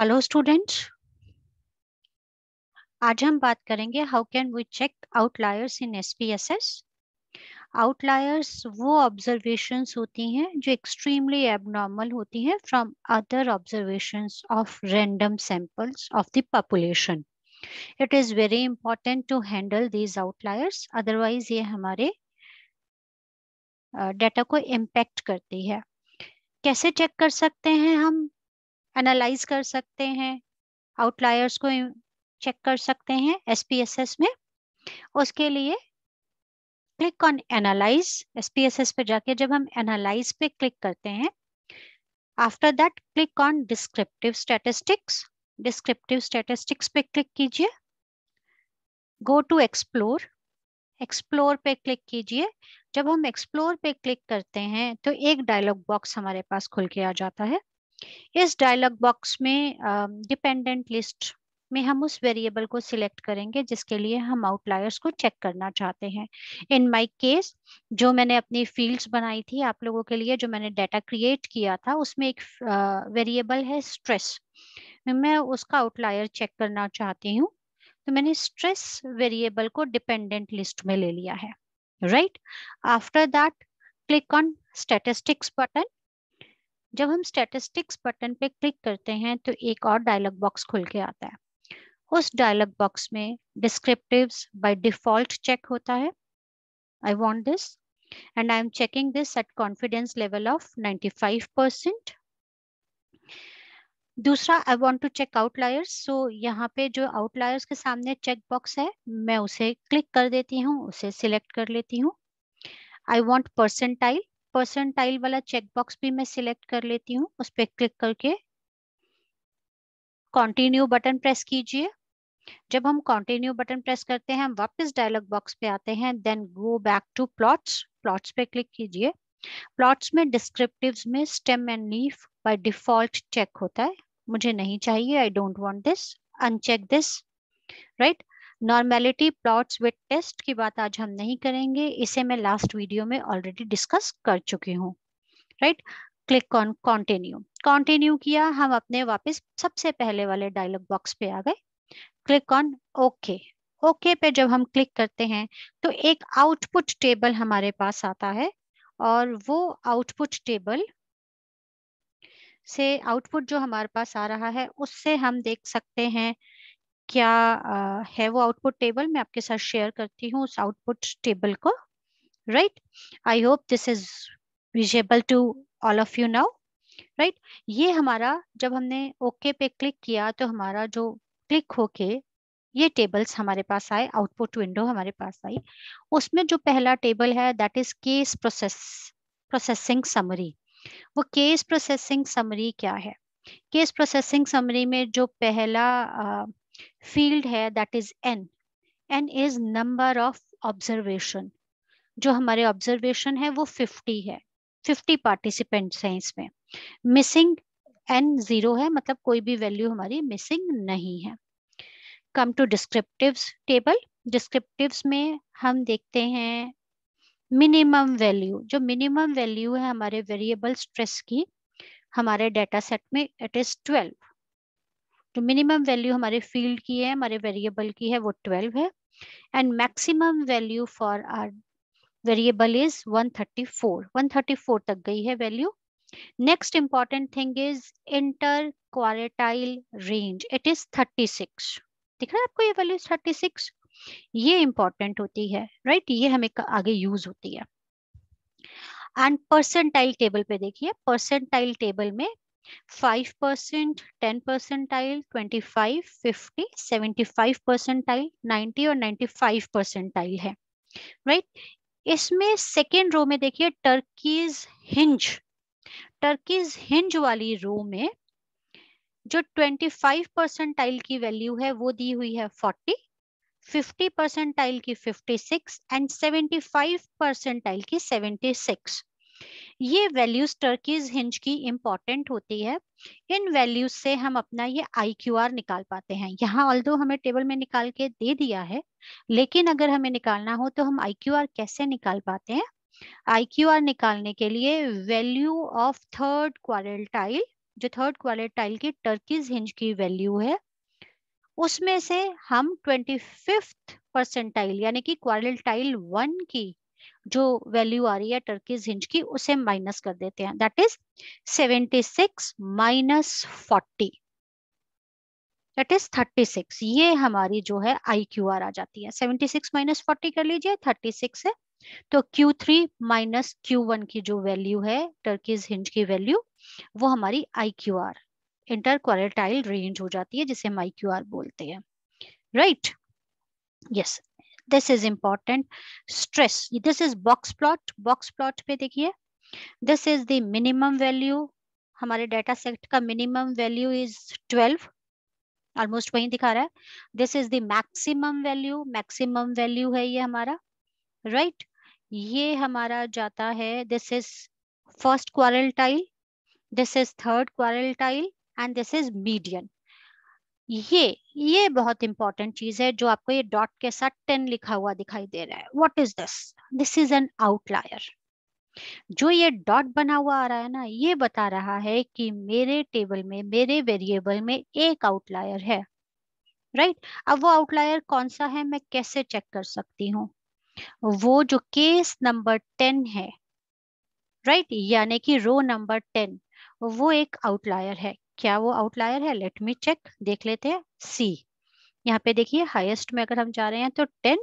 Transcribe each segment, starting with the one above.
Hello students आज हम बात करेंगे how can we check outliers in SPSS outliers वो ऑब्जर्वेशन होती हैं जो एक्सट्रीमली एबनॉर्मल होती हैं from other observation of random samples of the population it is very important to handle these outliers otherwise ये हमारे डाटा uh, को impact करती है कैसे चेक कर सकते हैं हम एनालाइज कर सकते हैं आउटलायर्स को चेक कर सकते हैं एसपीएसएस में उसके लिए क्लिक ऑन एनालाइज एसपीएसएस पे जाके जब हम एनालाइज पे क्लिक करते हैं after that click on descriptive statistics descriptive statistics पे क्लिक कीजिए गो टू एक्सप्लोर एक्सप्लोर पे क्लिक कीजिए जब हम एक्सप्लोर पे क्लिक करते हैं तो एक डायलॉग बॉक्स हमारे पास खुल के आ जाता है इस डायलॉग बॉक्स में डिपेंडेंट uh, लिस्ट में हम उस वेरिएबल को सिलेक्ट करेंगे जिसके लिए हम आउटलायर्स को चेक करना चाहते हैं इन माय केस जो मैंने अपनी फील्ड्स बनाई थी आप लोगों के लिए जो मैंने डाटा क्रिएट किया था उसमें एक वेरिएबल uh, है स्ट्रेस मैं उसका आउटलायर चेक करना चाहती हूँ तो मैंने स्ट्रेस वेरिएबल को डिपेंडेंट लिस्ट में ले लिया है right after that click on statistics button जब हम स्टेटिस्टिक्स बटन पे क्लिक करते हैं तो एक और डायलॉग बॉक्स खुल के आता है उस डायलॉग बॉक्स में डिस्क्रिप्टिव्स बाय डिफॉल्ट चेक होता है I want this and I am checking this at confidence level of 95 percent दूसरा I want to check outliers so यहाँ पे जो आउटलायर्स के सामने चेक बॉक्स है मैं उसे क्लिक कर देती हूँ उसे सिलेक्ट कर लेती हूँ आई वॉन्ट परसेंटाइल परसेंटाइल वाला चेकबॉक्स भी मैं सिलेक्ट कर लेती हूँ उस पर क्लिक करके कंटिन्यू बटन प्रेस कीजिए जब हम कंटिन्यू बटन प्रेस करते हैं हम वापस डायलॉग बॉक्स पे आते हैं then go back to plots plots पे क्लिक कीजिए प्लॉट्स में डिस्क्रिप्टिव में stem and leaf by default check होता है मुझे नहीं चाहिए I don't want this uncheck this right right? Normality plots with test की बात आज हम नहीं करेंगे इसे मैं लास्ट वीडियो में ऑलरेडी डिस्कस कर चुकी हूँ right click on continue continue किया हम अपने वापस सबसे पहले वाले डायलॉग बॉक्स पे आ गए क्लिक ऑन ओके ओके पे जब हम क्लिक करते हैं तो एक आउटपुट टेबल हमारे पास आता है और वो आउटपुट टेबल से आउटपुट जो हमारे पास आ रहा है उससे हम देख सकते हैं क्या आ, है वो आउटपुट टेबल मैं आपके साथ शेयर करती हूँ उस आउटपुट टेबल को right I hope this is visible to all of you now right ये हमारा जब हमने ओके okay पे क्लिक किया तो हमारा जो क्लिक होके ये टेबल्स हमारे पास आए आउटपुट विंडो हमारे पास आई उसमें जो पहला टेबल है that is case process processing summary वो केस प्रोसेसिंग समरी क्या है केस प्रोसेसिंग समरी में जो पहला फील्ड है that is N N is number of observation जो हमारे ऑब्जर्वेशन है वो 50 है 50 पार्टिसिपेंट्स हैं इसमें मिसिंग एन जीरो है मतलब कोई भी वैल्यू हमारी मिसिंग नहीं है come to descriptive table descriptives में हम देखते हैं मिनिमम वैल्यू जो मिनिमम वैल्यू है हमारे वेरिएबल स्ट्रेस की हमारे डेटा सेट में इट इज ट्वेल्व तो मिनिमम वैल्यू हमारे फील्ड की है हमारे वेरिएबल की है वो ट्वेल्व है and maximum value for our variable is 134 134 तक गई है value next important thing is inter quartile range it is 36 दिख रहा है आपको ये वैल्यू 36 ये इंपॉर्टेंट होती है राइट right? ये हमें आगे यूज होती है एंड परसेंटाइल टेबल पे देखिए परसेंटाइल टेबल में five percent ten percentile twenty five fifty seventy five percentile ninety और नाइन्टी फाइव परसेंटाइल है राइट इसमें सेकेंड रो में देखिए टर्कीज हिंज टर्कीज हिंज वाली रो में जो ट्वेंटी फाइव परसेंटाइल की वैल्यू है वो दी हुई है फिफ्टी परसेंट परसेंटाइल की fifty six and seventy percent percentile की सेवेंटी सिक्स ये वैल्यूज टर्कीज हिंज की इम्पॉर्टेंट होती है इन वैल्यूज से हम अपना ये आई निकाल पाते हैं यहाँ ऑल हमें टेबल में निकाल के दे दिया है लेकिन अगर हमें निकालना हो तो हम आई कैसे निकाल पाते हैं आई निकालने के लिए वैल्यू ऑफ थर्ड क्वारटाइल जो थर्ड क्वारटाइल की टर्कीज हिंज की वैल्यू है उसमें से हम ट्वेंटी फिफ्थ परसेंटाइल यानी कि टाइल वन की जो वैल्यू आ रही है टर्की हिंज की उसे माइनस कर देते हैं that is 76 minus 40 that is 36 ये हमारी जो है आई क्यू आर आ जाती है 76 माइनस फोर्टी कर लीजिए 36 है तो Q3 माइनस Q1 की जो वैल्यू है टर्किज हिंज की वैल्यू वो हमारी I Q R inter quartile range हो जाती है जिसे हम आई क्यू आर बोलते हैं right right? Yes yes. This is important stress this is box plot box plot पे देखिए this is the minimum value हमारे डेटा सेट का minimum value is twelve almost वही दिखा रहा है this is the maximum value maximum value है ये हमारा राइट right? ये हमारा जाता है this is first tile this is third tile and this is median ये ये बहुत इंपॉर्टेंट चीज है जो आपको ये डॉट के साथ टेन लिखा हुआ दिखाई दे रहा है what is this this is an outlier जो ये डॉट बना हुआ आ रहा है ना ये बता रहा है कि मेरे टेबल में मेरे वेरिएबल में एक आउटलायर है राइट right? अब वो आउटलायर कौन सा है मैं कैसे चेक कर सकती हूँ वो जो केस नंबर टेन है राइट right? यानी कि रो नंबर टेन वो एक आउटलायर है क्या वो आउटलायर है लेट मी चेक देख लेते हैं सी यहाँ पे देखिए हाईएस्ट में अगर हम जा रहे हैं तो टेन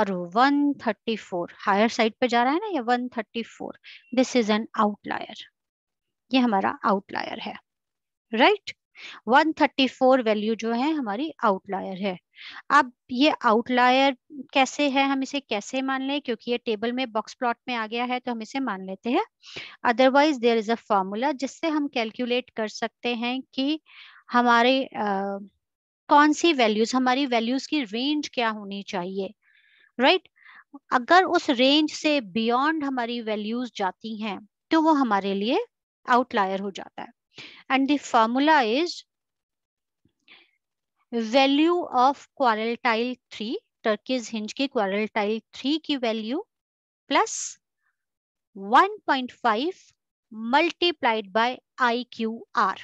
और 134 हायर साइड पे जा रहा है ना ये 134 दिस इज एन आउटलायर ये हमारा आउटलायर है राइट right? 134 वैल्यू जो है हमारी आउटलायर है अब ये आउटलायर कैसे है हम इसे कैसे मान लें क्योंकि ये टेबल में बॉक्स प्लॉट में आ गया है तो हम इसे मान लेते हैं otherwise there is a formula जिससे हम कैलकुलेट कर सकते हैं कि हमारे आ, कौन सी वैल्यूज हमारी वैल्यूज की रेंज क्या होनी चाहिए राइट right? अगर उस रेंज से बियॉन्ड हमारी वैल्यूज जाती हैं तो वो हमारे लिए आउटलायर हो जाता है And the formula is value of quartile 3, Turkish hinge ki quartile 3 ki value plus 1.5 multiplied by IQR.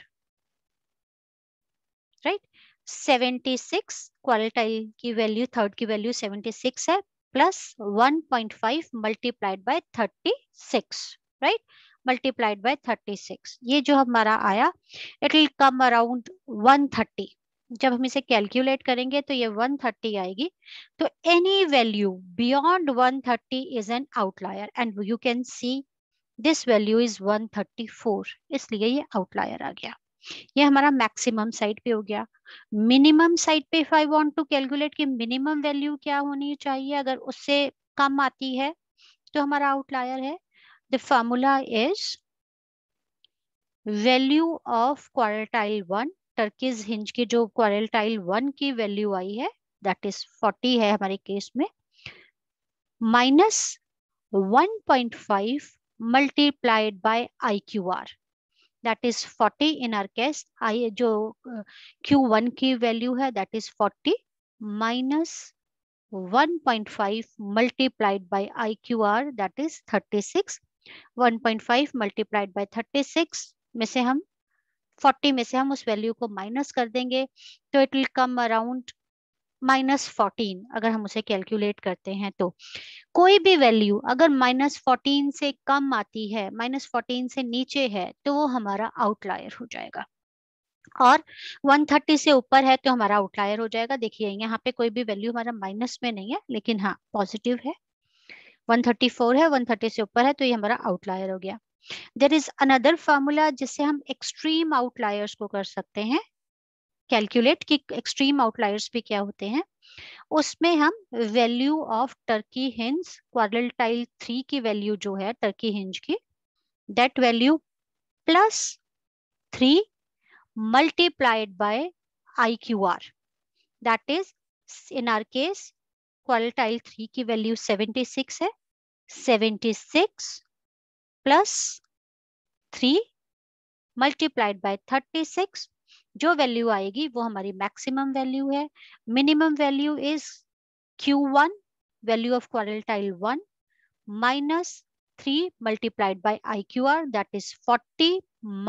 Right? 76 quartile की value third की value 76 है 1.5 multiplied by 36 Right? Multiplied by six ये जो हमारा आया it will come around thirty जब हम इसे कैलकुलेट करेंगे तो ये वन थर्टी आएगी तो any value beyond thirty is an outlier and you can see this value is one thirty four इसलिए ये आउटलायर आ गया ये हमारा मैक्सिमम साइड पे हो गया मिनिमम साइड पे if I want to calculate कि मिनिमम वैल्यू क्या होनी चाहिए अगर उससे कम आती है तो हमारा आउटलायर है The formula is value of quartile one Tukey's hinge की जो क्वारटाइल वन की वैल्यू आई है दैट इज फोर्टी है हमारे केस में minus one point five multiplied by I Q R that is forty in our case I जो Q one की value है that is forty minus 1.5 multiplied by IQR that is 36 1.5 multiplied by 36 में से हम 40 में से हम उस वैल्यू को माइनस कर देंगे तो it will come around minus fourteen अगर हम उसे कैलकुलेट करते हैं तो कोई भी वैल्यू अगर माइनस फोर्टीन से कम आती है माइनस फोर्टीन से नीचे है तो वो हमारा आउटलायर हो जाएगा और 130 से ऊपर है तो हमारा आउटलायर हो जाएगा देखिए यहाँ पे कोई भी वैल्यू हमारा माइनस में नहीं है लेकिन हाँ पॉजिटिव है 134 है 130 से ऊपर है तो ये हमारा आउटलायर हो गया देर इज अनदर फार्मूला जिससे हम एक्सट्रीम आउटलायर्स को कर सकते हैं कैलकुलेट कि एक्सट्रीम आउटलायर्स भी क्या होते हैं उसमें हम value of Tukey hinge quartile three की वैल्यू जो है टर्की हिंज की that value plus three multiplied I Q R that is in our case quartile three की वैल्यू सिक्स है six plus three multiplied by six जो value आएगी वो हमारी मैक्सिमम वैल्यू है minimum value is Q one value of quartile one minus three multiplied by R that is forty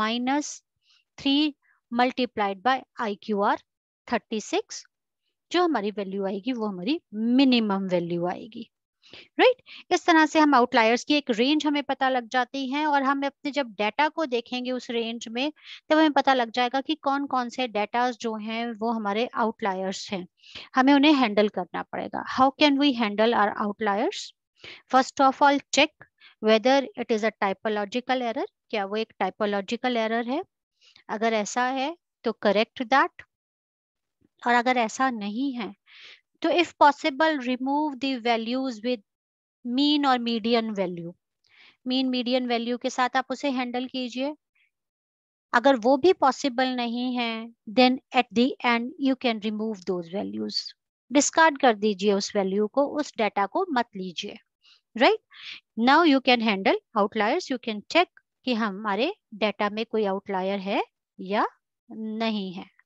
minus three multiplied bye thirty six जो हमारी value आएगी वो हमारी मिनिमम वैल्यू आएगी राइट right? इस तरह से हम आउटलायर्स की एक रेंज हमें पता लग जाती है और हम अपने जब डेटा को देखेंगे उस रेंज में तब हमें पता लग जाएगा कि कौन कौन से डेटा जो हैं वो हमारे आउटलायर्स हैं हमें उन्हें हैंडल करना पड़ेगा how can we handle our outliers first of all check whether it is a typological error क्या वो एक टाइपोलॉजिकल एरर है अगर ऐसा है तो करेक्ट दैट और अगर ऐसा नहीं है तो if possible remove the values with mean और median value mean median value के साथ आप उसे हैंडल कीजिए अगर वो भी पॉसिबल नहीं है then at the end you can remove those values discard कर दीजिए उस वैल्यू को उस डाटा को मत लीजिए right now you can handle outliers you can check कि हमारे डाटा में कोई आउटलायर है या नहीं है